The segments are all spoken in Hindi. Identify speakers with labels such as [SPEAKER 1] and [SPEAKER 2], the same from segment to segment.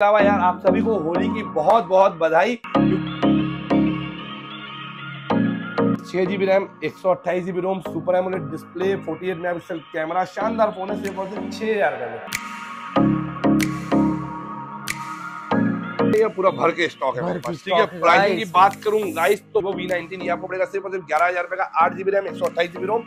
[SPEAKER 1] अलावा यार आप सभी को होली की बहुत बहुत बधाई छह जी बी रैम एक सौ अट्ठाईस GB ROM super AMOLED display forty eight mega camera शानदार फोन है सिर्फ और सिर्फ छह हजार का ये पूरा भर के स्टॉक है मेरे पास ठीक है प्राइसिंग की बात करूं गाइस तो वो V19 ये आपको पड़ेगा सिर्फ और सिर्फ ग्यारह हजार रुपए का आठ जीबी रैम एक सौ अट्ठाईस GB ROM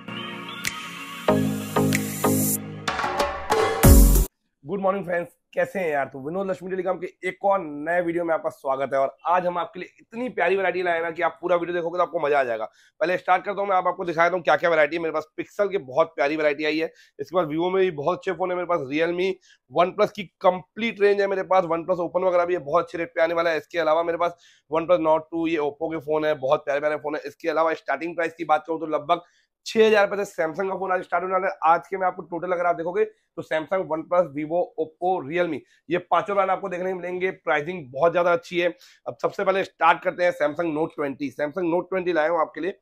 [SPEAKER 1] good morning friends कैसे हैं यार तो विनोद लक्ष्मी टेलीकॉम के एक और नए वीडियो में आपका स्वागत है और आज हम आपके लिए इतनी प्यारी वैरायटी लाए ना कि आप पूरा वीडियो देखोगे तो आपको मजा आ जाएगा पहले स्टार्ट करता हूँ मैं आप आपको दिखा देता हूँ क्या क्या वैरायटी है मेरे पास पिक्सल की बहुत प्यारी वैरायटी आई है इसके बाद वीवो में भी बहुत अच्छे फोन है मेरे पास रियलमी वन प्लस की कंप्लीट रेंज है मेरे पास वन प्लस ओपन वगैरह भी है बहुत अच्छे रेट पे आने वाला है इसके अलावा मेरे पास वन प्लस नॉट टू ये ओप्पो के फोन है बहुत प्यारे प्यारे फोन है इसके अलावा स्टार्टिंग प्राइस की बात करूँ तो लगभग छह हजार से सैमसंग का फोन आज स्टार्ट होने वाला है आज के मैं आपको टोटल अगर आप देखोगे तो Samsung OnePlus Vivo Oppo Realme ये पांचों ब्रांड आपको देखने मिलेंगे प्राइसिंग बहुत ज्यादा अच्छी है अब सबसे पहले स्टार्ट करते हैं Samsung Note twenty Samsung Note twenty लाया हूँ आपके लिए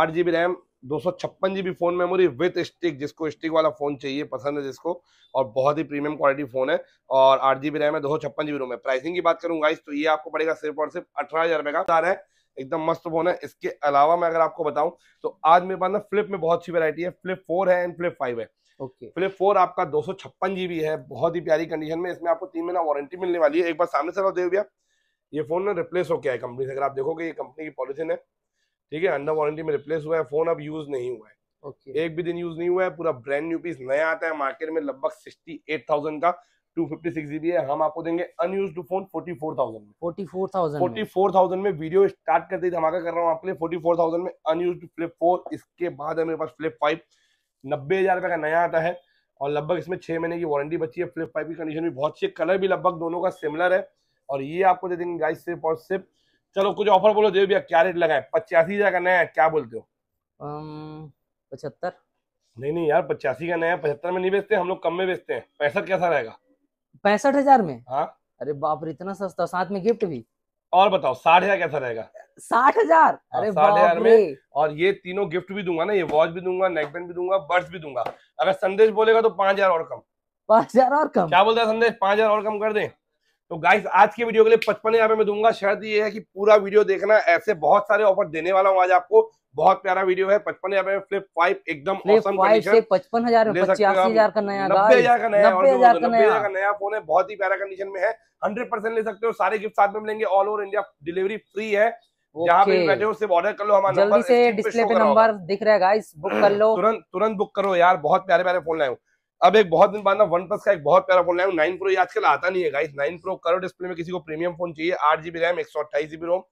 [SPEAKER 1] आठ जीबी रैम दो सौ छप्पन GB phone memory with stick जिसको स्टिक वाला फोन चाहिए पसंद है जिसको और बहुत ही प्रीमियम क्वालिटी फोन है और आठ जीबी रैम है दो सौ छप्पन जीबी रोम है प्राइसिंग की बात करूंगा इस तो ये आपको पड़ेगा सिर्फ और सिर्फ अठारह हजार रुपए का आ रहा है एकदम मस्त फोन है इसके अलावा मैं अगर आपको बताऊं तो आज मेरे पास ना फ्लिप में बहुत अच्छी वेरायटी है फ्लिप फोर है एंड फ्लिप फाइव है ओके फ्लिप फोर आपका दो सौ छप्पन जीबी है बहुत ही प्यारी कंडीशन में इसमें आपको तीन महीना वारंटी मिलने वाली है एक बार सामने से दे भैया ये फोन ना रिप्लेस होके आया कंपनी से अगर आप देखोगे ये कंपनी की पॉलिसी है ठीक है अंडर वारंटी में रिप्लेस हुआ है फोन अब यूज नहीं हुआ है okay. एक भी दिन यूज नहीं हुआ है पूरा ब्रांड न्यू पीस नया आता है मार्केट में लगभग सिक्सटी थाउजेंड का है हम आपको देंगे अनयूज फोन में में वीडियो स्टार्ट करते ही धमाका कर रहा हूँ आपके लिए में अनयूज फ्लिप फोर इसके बाद है मेरे पास फ्लिप फाइव नब्बे हजार का नया आता है और लगभग इसमें छह महीने की वारंटी बची है फ्लिप फाइव की कंडीशन भी बहुत अच्छी कलर भी लगभग दोनों का सिमिलर है और ये आपको दे देंगे गाइस सिर्फ और सिर्फ चलो कुछ ऑफर बोलो देव भैया क्या रेट लगाए पचासी हजार का नया क्या बोलते हो पचहत्तर नहीं नहीं यार पचासी का नया पचहत्तर में नहीं बेचते हम लोग कम में बेचते हैं पैंसठ कैसा रहेगा पैंसठ हजार में हाँ अरे बाप रे इतना सस्ता साथ में गिफ्ट भी और बताओ साठ हजार कैसा रहेगा साठ हजार हाँ, अरे साठ हजार में और ये तीनों गिफ्ट भी दूंगा ना ये वॉच भी दूंगा नेकबैंड भी दूंगा बर्ड्स भी दूंगा अगर संदेश बोलेगा तो पांच हजार और कम पांच हजार और कम क्या बोलता है संदेश पांच हजार और कम कर दे तो गाइस आज के वीडियो के लिए पचपन हजार में दूंगा शर्त ये है कि पूरा वीडियो देखना ऐसे बहुत सारे ऑफर देने वाला हूँ आज आपको बहुत प्यारा वीडियो है पचपन हजार में फ्लिप फाइव एकदम पचपन हजार हजार का नया नब्बे हजार का नया हजार का नया फोन है बहुत ही प्यारा कंडीशन में है हंड्रेड परसेंट ले सकते हो सारे गिफ्ट साथ में मिलेंगे all over India delivery free है जहाँ पे बैठे हो सिर्फ ऑर्डर कर लो हमारा जल्दी से डिस्प्ले पे नंबर दिख रहा है बुक कर लो तुरंत तुरंत बुक करो यार बहुत प्यारे प्यारे फोन लाए अब एक बहुत दिन बाद वन प्लस का एक बहुत प्यारा फोन लाया नाइन प्रो ये आजकल आता नहीं है गाइस नाइन प्रो करो डिस्प्ले में किसी को प्रीमियम फोन चाहिए आठ जीबी रैम एक सौ अट्ठाईस GB ROM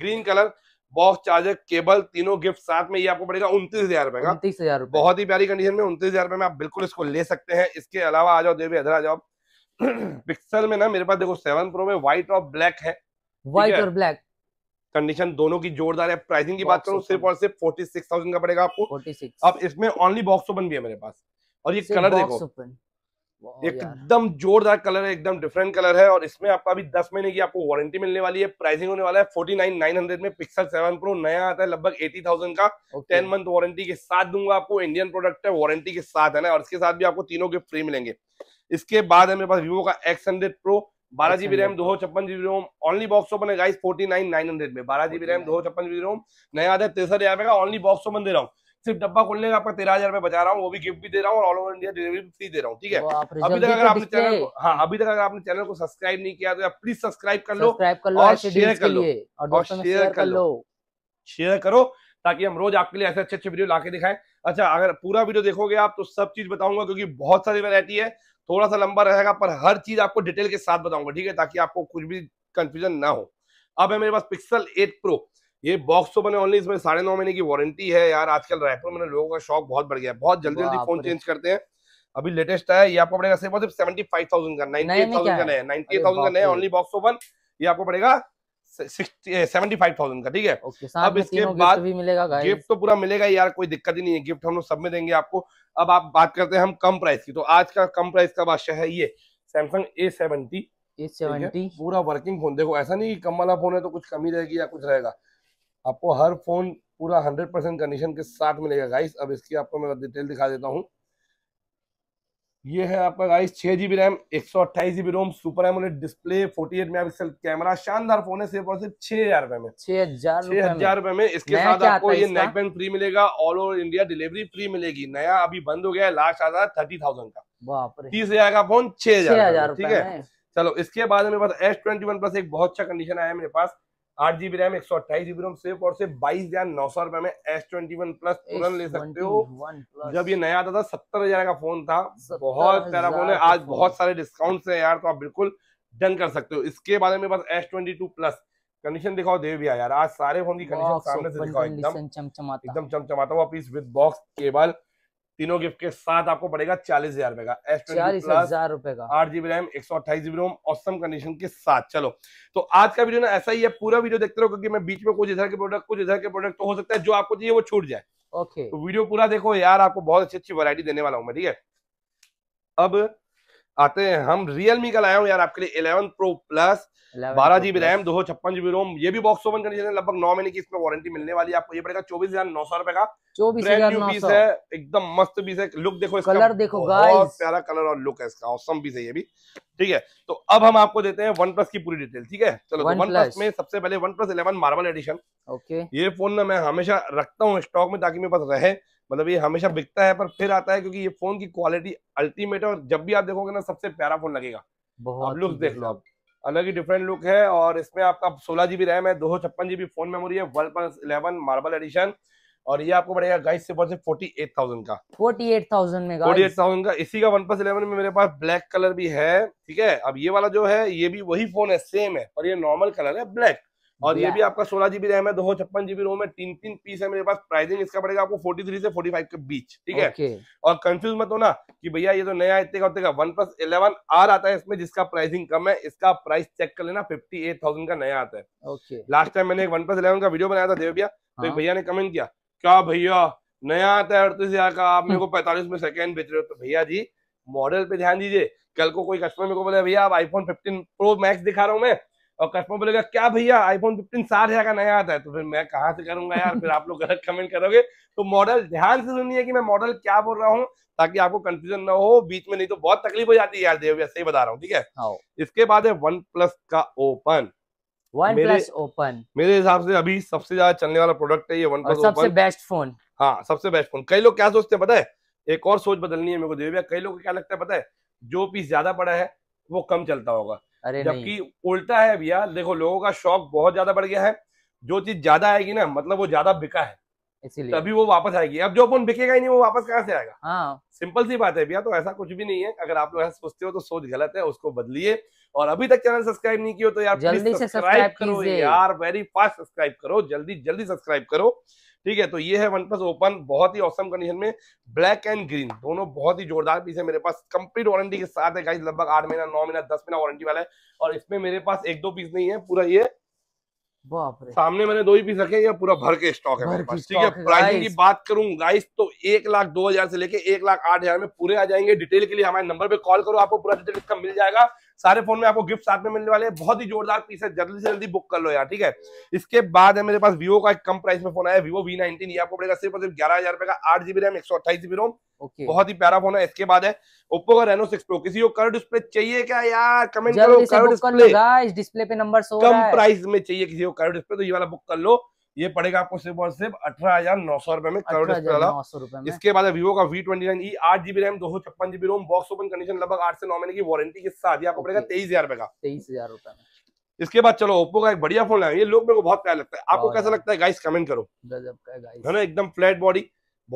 [SPEAKER 1] green colour box charger cable तीनों गिफ्ट साथ में ये आपको पड़ेगा उनतीस हजार रुपए का उन्तीस हजार बहुत ही प्यारी कंडीशन में उनतीस हजार रुपए में आप बिल्कुल इसको ले सकते हैं इसके अलावा आ जाओ देवी अधर आ जाओ पिक्सल में ना मेरे पास देखो सेवन प्रो में व्हाइट और ब्लैक है व्हाइट और ब्लैक कंडीशन दोनों की जोरदार है प्राइसिंग की बात करूँ सिर्फ और सिर्फ फोर्टी सिक्स थाउजेंड का पड़ेगा आपको अब इसमें ओनली बॉक्स ओपन भी है मेरे पास और ये कलर देखो एकदम जोरदार कलर है एकदम डिफरेंट कलर है और इसमें आपका अभी दस महीने की आपको वारंटी मिलने वाली है प्राइसिंग होने वाला है फोर्टी नाइन नाइन हंड्रेड में पिक्सल सेवन प्रो नया आता है लगभग एटी थाउजेंड का टेन मंथ वारंटी के साथ दूंगा आपको इंडियन प्रोडक्ट है वारंटी के साथ है ना और इसके साथ भी आपको तीनों गिफ्ट फ्री मिलेंगे इसके बाद है मेरे पास वीवो का एक्स हंड्रेड प्रो बारह जीबी रैम दो छप्पन GB ROM only box open है guys forty nine nine hundred में बारह जीबी रैम दो छप्पन जीबी रोम नया आता है तेसर हजार का ओनली बॉक्स ओपन दे रहा हूँ सिर्फ डब्बा खोलने का आपका तेरह हजार रुपए बचा रहा हूँ वो भी गिफ्ट भी दे रहा हूँ ऑल ओवर इंडिया डिलीवरी भी फ्री दे रहा हूँ ठीक है अभी तक अगर आपने चैनल तो हाँ अभी तक अगर आपने चैनल को सब्सक्राइब नहीं किया तो प्लीज सब्सक्राइब कर लो और शेयर कर लो और शेयर कर लो शेयर करो ताकि हम रोज आपके लिए ऐसे अच्छे अच्छे वीडियो ला दिखाएं अच्छा अगर पूरा वीडियो देखोगे आप तो सब चीज बताऊंगा क्योंकि बहुत सारी वेरायटी है थोड़ा सा लंबा रहेगा पर हर चीज आपको डिटेल के साथ बताऊंगा ठीक है ताकि आपको कुछ भी कंफ्यूजन ना हो अब है मेरे पास पिक्सल 8 प्रो ये बॉक्स तो मैंने ओनली इसमें साढ़े नौ महीने की वारंटी है यार आजकल रायपुर में लोगों का शौक बहुत बढ़ गया है बहुत जल्दी जल्दी फोन चेंज करते हैं अभी लेटेस्ट है ये आपको पड़ेगा सिर्फ सिर्फ सेवेंटी फाइव थाउजेंड का नाइनटी एट थाउजेंड का नया नाइनटी एट थाउजेंड का नया बॉक्स ओपन ये आपको पड़ेगा सेवेंटी फाइव थाउजेंड का ठीक है अब इसके बाद भी मिलेगा गिफ्ट तो पूरा मिलेगा यार कोई दिक्कत ही नहीं है गिफ्ट हम लोग सब में देंगे आपको अब आप बात करते हैं हम कम प्राइस की तो आज का कम प्राइस का बादशाह है ये सैमसंग ए सेवेंटी पूरा वर्किंग फोन देखो ऐसा नहीं कि कम वाला फोन है तो कुछ कमी रहेगी या कुछ रहेगा आपको हर फ़ोन पूरा हंड्रेड परसेंट कंडीशन के साथ मिलेगा गाइस अब इसकी आपको मैं डिटेल दिखा देता हूँ ये है आपका गाइस छह जीबी रैम एक सौ अट्ठाईस GB ROM super AMOLED display 48 eight megapixel camera शानदार फोन है सिर्फ और सिर्फ छह हजार रुपए में छह हजार छह हजार रुपए में इसके साथ आपको ये नेकबैंड फ्री मिलेगा all over India delivery free मिलेगी नया अभी बंद हो गया है लास्ट आता है थर्टी थाउजेंड का तीस हजार का फोन छह हजार ठीक है चलो इसके बाद मेरे पास एस ट्वेंटी वन प्लस एक बहुत अच्छा कंडीशन आया मेरे पास आठ जीबी रैम एक सौ अट्ठाईस जीबी रोम सिर्फ और सिर्फ बाईस हजार नौ सौ रुपए में एस ट्वेंटी वन प्लस तुरंत ले सकते हो जब ये नया आता था सत्तर हजार का फोन था बहुत प्यारा फोन है आज बहुत सारे डिस्काउंट है यार तो आप बिल्कुल डन कर सकते हो इसके बारे में बस S twenty two plus condition दिखाओ देव भैया यार आज सारे फोन की कंडीशन सामने से दिखाओ एकदम एकदम चमचमाता हुआ पीस विद बॉक्स केबल तीनों गिफ्ट के साथ आपको पड़ेगा चालीस हजार रुपए का एस हजार रुपए का आठ जीबी रैम एक सौ अट्ठाईस जीबी रोम औसम कंडीशन के साथ चलो तो आज का वीडियो ना ऐसा ही है पूरा वीडियो देखते रहो क्योंकि मैं बीच में कुछ इधर के प्रोडक्ट कुछ इधर के प्रोडक्ट तो हो सकता है जो आपको चाहिए वो छूट जाए ओके तो वीडियो पूरा देखो यार आपको बहुत अच्छी अच्छी वरायटी देने वाला हूँ मैं ठीक है अब आते हैं हम रियलमी का लाया हूँ यार आपके लिए इलेवन प्रो प्लस बारह जीबी रैम दो छप्पन जीबी रोम ये भी बॉक्स ओपन कंडीशन लगभग नौ महीने की इसमें वारंटी मिलने वाली है आपको ये पड़ेगा चौबीस हजार नौ सौ रुपए का चौबीस पीस है एकदम मस्त पीस है लुक देखो इसका कलर देखो बहुत प्यारा कलर और लुक है इसका औसम पीस है ये भी ठीक है तो अब हम आपको देते हैं वन प्लस की पूरी डिटेल ठीक है चलो वन तो प्लस में सबसे पहले OnePlus eleven marble edition okay ये फोन ना मैं हमेशा रखता हूँ स्टॉक में ताकि मेरे पास रहे मतलब ये हमेशा बिकता है पर फिर आता है क्योंकि ये फोन की क्वालिटी अल्टीमेट है और जब भी आप देखोगे ना सबसे प्यारा फोन लगेगा आप लुक देख लो आप अलग ही डिफरेंट लुक है और इसमें आपका सोलह जीबी रैम है दो सौ छप्पन जीबी फोन मेमोरी है OnePlus eleven marble edition और ये आपको पड़ेगा गाइस से फोर्टी एट थाउजेंड का फोर्टी एट थाउजेंड में फोर्टी एट थाउजेंड का इसी का वन प्लस इलेवन में मेरे पास ब्लैक कलर भी है ठीक है अब ये वाला जो है ये भी वही फोन है सेम है और ये नॉर्मल कलर है ब्लैक और ये भी आपका सोलह जीबी रैम है दो छप्पन जीबी रोम है तीन तीन पीस है मेरे पास प्राइसिंग इसका पड़ेगा आपको फोर्टी थ्री से फोर्टी फाइव के बीच ठीक है और कंफ्यूज मत होना कि भैया ये तो नया इतने का होते वन प्लस इलेवन आर आता है इसमें जिसका प्राइसिंग कम है इसका प्राइस चेक कर लेना फिफ्टी एट थाउजेंड का नया आता है लास्ट टाइम मैंने एक वन प्लस इलेवन का वीडियो बनाया था देव भैया तो हाँ। भैया ने कमेंट किया क्या भैया नया आता है अड़तीस हजार का आप मेरे को पैंतालीस में सेकेंड बेच रहे हो तो भैया जी मॉडल पे ध्यान दीजिए कल को कोई कस्टमर मेरे को बोले भैया आप आईफोन 15 प्रो मैक्स दिखा रहा हूँ मैं और कस्टमर बोलेगा क्या भैया आईफोन फिफ्टीन साठ हजार का नया आता है तो फिर मैं कहाँ से करूंगा यार फिर आप लोग गलत कमेंट करोगे तो मॉडल ध्यान से सुनिए कि मैं मॉडल क्या बोल रहा हूँ ताकि आपको कंफ्यूजन ना हो बीच में नहीं तो बहुत तकलीफ हो जाती है यार देव सही बता रहा हूँ ठीक है हाँ। इसके बाद है वन प्लस का ओपन वन प्लस ओपन मेरे हिसाब से अभी सबसे ज्यादा चलने वाला प्रोडक्ट है ये वन प्लस सबसे बेस्ट फोन हाँ सबसे बेस्ट फोन कई लोग क्या सोचते हैं पता है एक और सोच बदलनी है मेरे को देव कई लोग क्या लगता है पता है जो पीस ज्यादा पड़ा है वो कम चलता होगा अरे जबकि उल्टा है भैया देखो लोगों का शौक बहुत ज्यादा बढ़ गया है जो चीज ज्यादा आएगी ना मतलब वो ज्यादा बिका है इसीलिए तभी वो वापस आएगी अब जो अपन बिकेगा ही नहीं वो वापस कहाँ से आएगा हाँ। सिंपल सी बात है भैया तो ऐसा कुछ भी नहीं है अगर आप लोग ऐसा सोचते हो तो सोच गलत है उसको बदलिए और अभी तक चैनल सब्सक्राइब नहीं किया तो यार जल्दी से सब्सक्राइब करो यार वेरी फास्ट सब्सक्राइब करो जल्दी जल्दी सब्सक्राइब करो ठीक है तो ये है वन प्लस ओपन बहुत ही औसम कंडीशन में ब्लैक एंड ग्रीन दोनों बहुत ही जोरदार पीस है मेरे पास कंप्लीट वारंटी के साथ है गाइस लगभग आठ महीना नौ महीना दस महीना वारंटी वाला है और इसमें मेरे पास एक दो पीस नहीं है पूरा ये सामने मैंने दो ही पीस रखे या पूरा भर के स्टॉक है मेरे पास ठीक है प्राइसिंग की बात करूं गाइस तो एक लाख दो हजार से लेके एक लाख आठ हजार में पूरे आ जाएंगे डिटेल के लिए हमारे नंबर पे कॉल करो आपको पूरा डिटेल इसका मिल जाएगा सारे फोन में आपको गिफ्ट साथ में मिलने वाले बहुत ही जोरदार पीस है जल्दी से जल्दी बुक कर लो यार ठीक है इसके बाद है मेरे पास वीवो का एक कम प्राइस में फोन आया वीवो वी नाइनटीन आपको पड़ेगा सिर्फ सिर्फ ग्यारह हजार का आठ जीबी रैम एक सौ अट्ठाईस जीबी रोम Okay. बहुत ही प्यारा फोन है इसके बाद है ओप्पो का रेनो सिक्स प्रो किसी को कर डिस्प्ले चाहिए क्या यार कमेंट करो डिस्प्ले डिस्प्ले पे नंबर कम प्राइस में चाहिए किसी को कर डिस्प्ले तो ये वाला बुक कर लो ये पड़ेगा आपको सिर्फ और सिर्फ अठारह हजार नौ सौ रुपए में करोड़ डिस्प्ले इसके बाद वीवो का वी ट्वेंटी नाइन आठ जीबी रैम दो सौ छप्पन GB ROM box open condition लगभग आठ से नौ महीने की वारंटी के साथ आपको पड़ेगा तेईस हजार रुपए का तेईस हजार रुपए में इसके बाद चलो ओप्पो का एक बढ़िया फोन है ये लोग मेरे को बहुत प्यार लगता है आपको कैसा लगता है गाइस कमेंट करो है ना एकदम फ्लैट बॉडी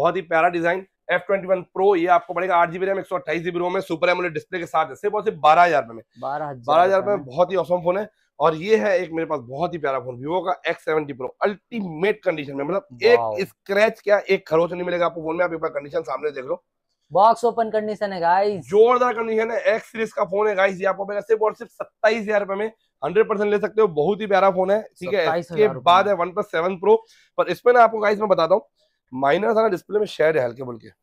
[SPEAKER 1] बहुत ही प्यारा design F twenty one pro ये आपको पड़ेगा आठ जीबी रैम एक सौ अट्ठाईस जीबी रोम है सुपर एमुलेट डिस्प्ले के साथ है सिर्फ और सिर्फ बारह हजार रुपए में बारह हजार रुपए में बहुत ही औसम फोन है और ये है एक मेरे पास बहुत ही प्यारा फोन वीवो का X Pro pro ultimate condition में मतलब एक स्क्रैच क्या एक खरोच नहीं मिलेगा आपको फोन में आप एक बार कंडीशन सामने देख लो बॉक्स ओपन कंडीशन है गाइस जोरदार कंडीशन है एक्स सीरीज का फोन है गाइस ये आपको सिर्फ और सिर्फ सत्ताईस हजार रुपए में हंड्रेड परसेंट ले सकते हो बहुत ही प्यारा फोन है ठीक है इसके बाद है वन प्लस सेवन प्रो पर इसमें ना आपको गाइस मैं बताता हूँ माइनर ना डिस्प्ले में शेड है हल्के बुल्के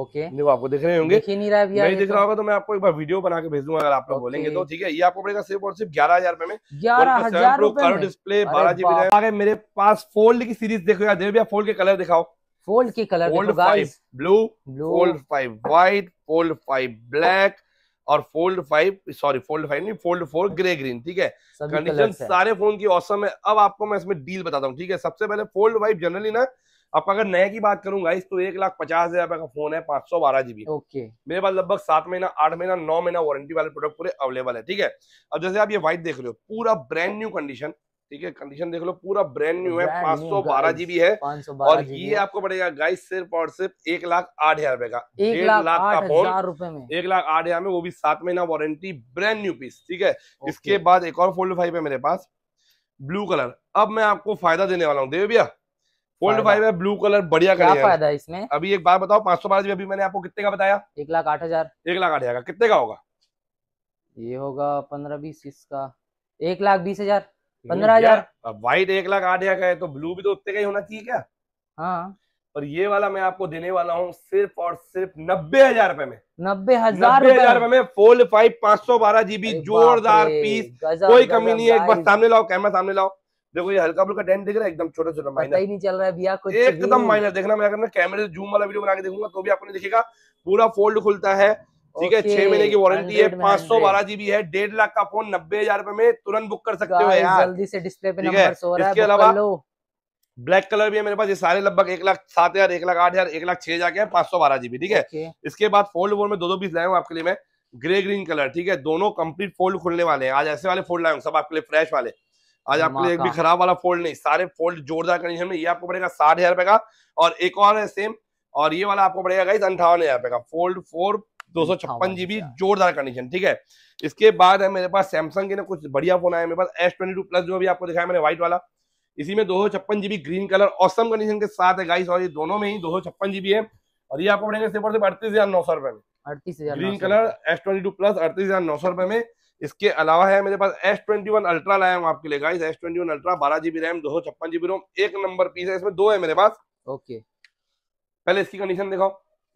[SPEAKER 1] ओके आपको दिख रहे होंगे नहीं रहा नहीं दिख तो। रहा होगा तो मैं आपको एक बार वीडियो बना के भेज दूंगा अगर आप लोग बोलेंगे तो ठीक है ये आपको पड़ेगा सिर्फ और सिर्फ ग्यारह हजार रुपए में ग्यारह हजार डिस्प्ले बारह जीबी आगे मेरे पास फोल्ड की सीरीज देखो यार देखो फोल्ड के कलर दिखाओ फोल्ड के colour fold five blue fold five white fold five black और fold five sorry fold five नहीं फोल्ड फोर ग्रे ग्रीन ठीक है कंडीशन सारे फोन की औसम है अब आपको मैं इसमें डील बताता हूँ ठीक है सबसे पहले फोल्ड फाइव जनरली ना आपका अगर नए की बात करूंगा इस तो एक लाख पचास हजार रुपए का फोन है पांच सौ बारह जीबी ओके मेरे पास लगभग सात महीना आठ महीना नौ महीना वारंटी वाले प्रोडक्ट पूरे अवेलेबल है ठीक है अब जैसे आप ये व्हाइट देख रहे हो पूरा ब्रांड न्यू कंडीशन ठीक है कंडीशन देख लो पूरा ब्रांड न्यू है पांच सौ बारह जीबी है और ये आपको पड़ेगा गाइस सिर्फ और सिर्फ एक लाख आठ हजार रुपए का एक लाख का फोन एक लाख आठ हजार में वो भी सात महीना वारंटी ब्रांड न्यू पीस ठीक है इसके बाद एक और फोल्ड फाइव है मेरे पास ब्लू कलर अब मैं आपको फायदा देने वाला हूँ देव भैया फोल्ड फाइव है ब्लू कलर बढ़िया क्या फायदा है इसमें अभी एक बार बताओ पांच सौ बारह अभी मैंने आपको कितने का बताया एक लाख आठ हजार एक लाख आठ हजार कितने का होगा ये होगा पंद्रह बीस इसका एक लाख बीस हजार पंद्रह हजार व्हाइट एक लाख आठ हजार का है तो ब्लू भी तो उतने का ही होना चाहिए क्या हाँ और ये वाला मैं आपको देने वाला हूँ सिर्फ और सिर्फ नब्बे हजार रुपए में नब्बे हजार नब्बे हजार रुपए में फोल्ड फाइव पांच सौ बारह जीबी जोरदार पीस कोई कमी नहीं है एक बार सामने लाओ कैमरा सामने लाओ देखो ये हल्का फुल्का डेंट दिख रहा है एकदम छोटा छोटा माइनर ही नहीं चल रहा है भैया कुछ एकदम माइनर देखना मैं अगर मैं कैमरे से जूम वाला वीडियो बना के देखूंगा तो भी आपको नहीं दिखेगा पूरा फोल्ड खुलता है ठीक है छह महीने की वारंटी है पांच सौ बारह जीबी है डेढ़ लाख का फोन नब्बे हजार रुपए में तुरंत बुक कर सकते हो यार जल्दी से डिस्प्ले पे नंबर सो रहा है इसके अलावा ब्लैक कलर भी है मेरे पास ये सारे लगभग एक लाख सात हजार एक लाख आठ हजार एक लाख छह हजार के पांच सौ बारह जीबी ठीक है इसके बाद फोल्ड फोन में दो दो पीस लाए आपके लिए मैं ग्रे ग्रीन कलर ठीक है दोनों कंप्लीट फोल्ड खुलने वाले हैं आज ऐसे वाले फोल्ड लाए सब आपके लिए फ्रेश वाले आज आपके लिए एक भी खराब वाला फोल्ड नहीं सारे फोल्ड जोरदार कंडीशन में ये आपको पड़ेगा साठ हजार रुपए का और एक और है सेम और ये वाला आपको पड़ेगा गाइस अंठावन हजार रुपए का फोल्ड फोर दो सौ छप्पन जीबी जोरदार कंडीशन ठीक है इसके बाद है मेरे पास सैमसंग के ना कुछ बढ़िया फोन आया मेरे पास एस ट्वेंटी टू प्लस जो भी आपको दिखाया मैंने व्हाइट वाला इसी में दो सौ छप्पन GB green colour awesome condition के साथ है गाइस और ये दोनों में ही दो सौ छप्पन जीबी है और ये आपको पड़ेगा सिर्फ और सिर्फ अड़तीस हजार नौ सौ रुपए में अड़तीस हजार green colour S twenty two plus अड़तीस हजार नौ सौ रुपए में इसके अलावा है मेरे पास एस ट्वेंटी वन अल्ट्रा लाया हूँ आपके लिए guys S twenty one ultra बारह जीबी रैम दो सौ छप्पन जीबी रोम एक नंबर पीस है इसमें दो है मेरे पास ओके पहले इसकी कंडीशन देखो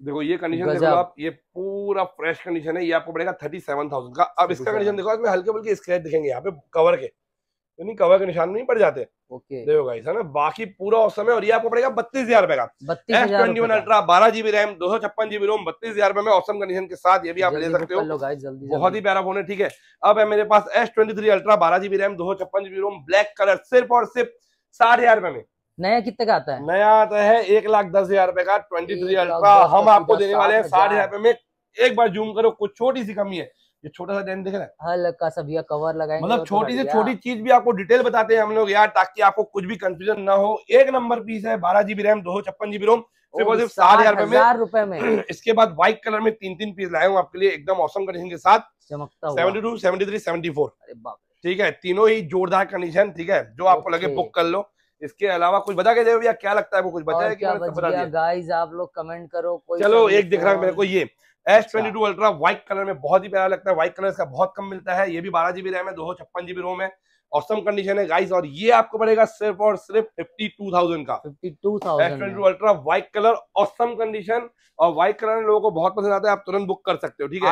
[SPEAKER 1] देखो ये कंडीशन देखो आप ये पूरा फ्रेश कंडीशन है ये आपको पड़ेगा थर्टी सेवन थाउजेंड का अब इसका कंडीशन देखो इसमें हल्के बल्कि स्क्रैच दिखेंगे यहाँ पे कवर के यानी कवर के निशान में ही पड़ जाते देखो गाइस है ना बाकी पूरा ऑसम है और ये आपको पड़ेगा बत्तीस हजार रुपए का एस ट्वेंटी वन अल्ट्रा बारह जीबी रैम दो सौ छप्पन जीबी रोम बत्तीस हजार रुपए में ऑसम कंडीशन के साथ ये भी आप ले सकते हो बहुत ही प्यारा फोन है ठीक है अब है मेरे पास एस ट्वेंटी थ्री अल्ट्रा बारह जीबी रैम दो सौ छप्पन जीबी रोम ब्लैक कलर सिर्फ और सिर्फ साठ हजार रुपए में नया कितने का आता है नया आता है एक लाख दस हजार रुपए का ट्वेंटी थ्री अल्ट्रा हम आपको देने वाले हैं साठ हजार रुपए में एक बार जूम करो कुछ छोटी सी कमी है ये छोटा सा देख रहा है हल्का सा भैया कवर लगाए मतलब तो छोटी से छोटी चीज भी आपको डिटेल बताते हैं हम लोग यार ताकि आपको कुछ भी कंफ्यूजन ना हो एक नंबर पीस है बारह जीबी रैम दो छप्पन जीबी रोम सिर्फ और सिर्फ सात हजार रुपए में इसके बाद व्हाइट कलर में तीन तीन पीस लाए हूँ आपके लिए एकदम औसम कंडीशन के साथ seventy two seventy three seventy four ठीक है तीनों ही जोरदार कंडीशन ठीक है जो आपको लगे बुक कर लो इसके अलावा कुछ बता के दे भैया क्या लगता है वो कुछ बताया गाइस आप लोग कमेंट करो कोई चलो एक दिख रहा है मेरे को ये S twenty two ultra white colour में बहुत ही प्यारा लगता है व्हाइट कलर इसका बहुत कम मिलता है ये भी बारह जीबी रैम है दो सौ छप्पन जीबी रोम है औसम कंडीशन है गाइस और ये आपको पड़ेगा सिर्फ और सिर्फ फिफ्टी टू थाउजेंड का fifty two thousand ultra white colour awesome condition और व्हाइट कलर लोगों को बहुत पसंद आता है आप तुरंत बुक कर सकते हो ठीक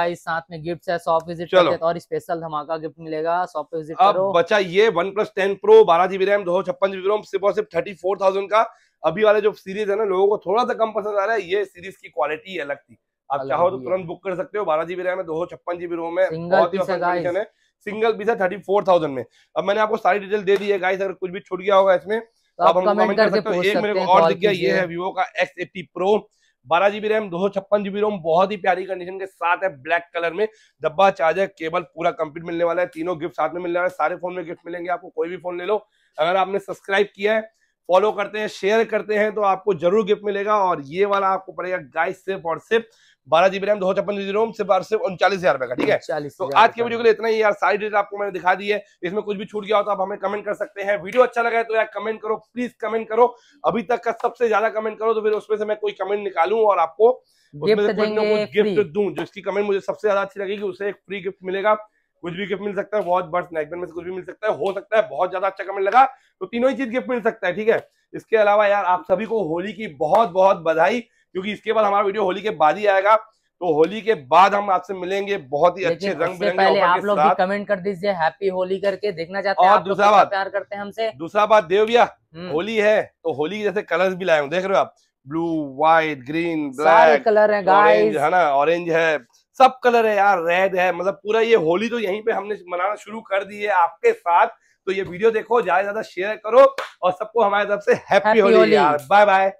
[SPEAKER 1] है साथ में गिफ्ट है शॉप विजिट और स्पेशल धमाका गिफ्ट मिलेगा शॉप विजिट अब बचा ये वन प्लस टेन प्रो बारह जीबी रैम दो सौ छप्पन जीबी रोम सिर्फ और सिर्फ थर्टी फोर थाउजेंड का अभी वाला जो सीरीज है ना लोगों को थोड़ा सा कम पसंद आ रहा है ये सीरीज की क्वालिटी अलग थी आप चाहो तो तुरंत बुक कर सकते हो बारह जीबी रैम है दो सौ छप्पन जीबी रोम है सिंगल पीस है थर्टी फोर थाउजेंड में अब मैंने आपको सारी डिटेल दे दी है गाइस अगर कुछ भी छूट गया होगा इसमें तो आप हम कमेंट कर सकते हो एक मेरे को और दिख गया ये है विवो का एक्स एट्टी प्रो बारह जीबी रैम दो छप्पन जीबी रोम बहुत ही प्यारी कंडीशन के साथ है ब्लैक कलर में डब्बा चार्जर केबल पूरा कंप्लीट मिलने वाला है तीनों गिफ्ट साथ में मिलने वाले सारे फोन में गिफ्ट मिलेंगे आपको कोई भी फोन ले लो अगर आपने सब्सक्राइब किया है फॉलो करते हैं शेयर करते हैं तो आपको जरूर गिफ्ट मिलेगा और ये वाला आपको पड़ेगा गाइस सिर्फ और सिर्फ बारह जीबी रैम दो छप्पन छप्पन रोम सिर्फ और सिर्फ उनचालीस हजार रुपए का ठीक है तो आज के वीडियो के लिए इतना ही यार सारी डिटेल आपको मैंने दिखा दी है इसमें कुछ भी छूट गया हो तो आप हमें कमेंट कर सकते हैं वीडियो अच्छा लगा है तो यार कमेंट करो प्लीज कमेंट करो अभी तक का सबसे ज्यादा कमेंट करो तो फिर उसमें से मैं कोई कमेंट निकालू और आपको गिफ्ट दूं जिसकी कमेंट मुझे सबसे ज्यादा अच्छी लगेगी उसे एक फ्री गिफ्ट मिलेगा कुछ भी गिफ्ट मिल सकता है वॉच बर्ड नेकबैंड में से कुछ भी मिल सकता है हो सकता है बहुत ज्यादा अच्छा कमेंट लगा तो तीनों ही चीज गिफ्ट मिल सकता है ठीक है इसके अलावा यार आप सभी को होली की बहुत बहुत बधाई क्योंकि इसके बाद हमारा वीडियो होली के बाद ही आएगा तो होली के बाद हम आपसे मिलेंगे बहुत ही अच्छे रंग बिरंगे पहले आप लोग भी कमेंट कर दीजिए हैप्पी होली करके देखना चाहते हैं और दूसरा बात प्यार करते हैं हमसे दूसरा बात देव भैया हम्म। होली है तो होली जैसे कलर्स भी लाए हूँ देख रहे हो आप blue white green black colour है ना ऑरेंज है सब कलर है यार रेड है मतलब पूरा ये होली तो यहीं पे हमने मनाना शुरू कर दी है आपके साथ तो ये वीडियो देखो ज्यादा ज्यादा शेयर करो और सबको हमारे तरफ से हैप्पी होली यार बाय बाय